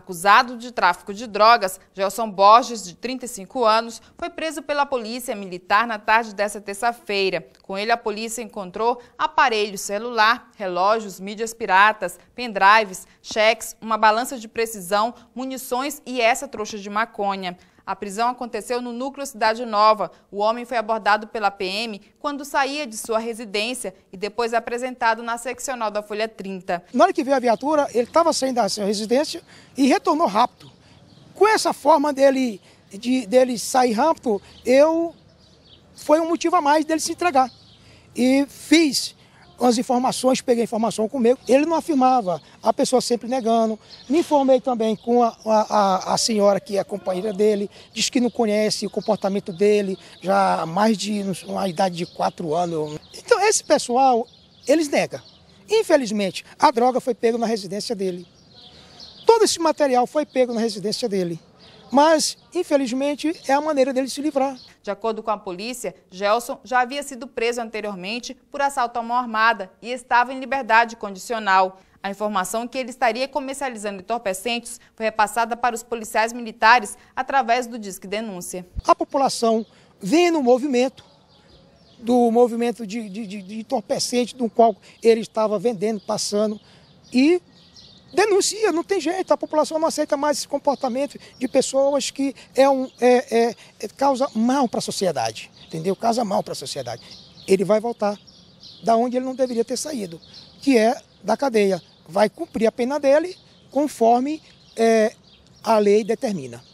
Acusado de tráfico de drogas, Gelson Borges, de 35 anos, foi preso pela polícia militar na tarde desta terça-feira. Com ele, a polícia encontrou aparelho celular, relógios, mídias piratas, pendrives, cheques, uma balança de precisão, munições e essa trouxa de maconha. A prisão aconteceu no núcleo Cidade Nova. O homem foi abordado pela PM quando saía de sua residência e depois apresentado na seccional da Folha 30. Na hora que veio a viatura, ele estava saindo da sua residência e retornou rápido. Com essa forma dele, de, dele sair rápido, eu foi um motivo a mais dele se entregar. E fiz as informações, peguei informação comigo. Ele não afirmava, a pessoa sempre negando. Me informei também com a, a, a senhora que é a companheira dele, diz que não conhece o comportamento dele, já há mais de uma idade de quatro anos. Então, esse pessoal, eles negam. Infelizmente, a droga foi pega na residência dele. Todo esse material foi pego na residência dele. Mas, infelizmente, é a maneira dele se livrar. De acordo com a polícia, Gelson já havia sido preso anteriormente por assalto à mão armada e estava em liberdade condicional. A informação que ele estaria comercializando entorpecentes foi repassada para os policiais militares através do Disque Denúncia. A população vem no movimento, do movimento de, de, de, de entorpecente do qual ele estava vendendo, passando, e denuncia, não tem jeito, a população não aceita mais esse comportamento de pessoas que é um, é, é, causa mal para a sociedade, entendeu? Causa mal para a sociedade. Ele vai voltar da onde ele não deveria ter saído, que é da cadeia. Vai cumprir a pena dele conforme é, a lei determina.